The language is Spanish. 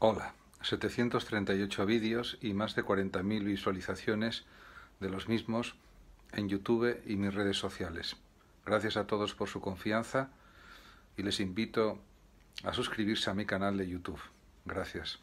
Hola, 738 vídeos y más de 40.000 visualizaciones de los mismos en YouTube y mis redes sociales. Gracias a todos por su confianza y les invito a suscribirse a mi canal de YouTube. Gracias.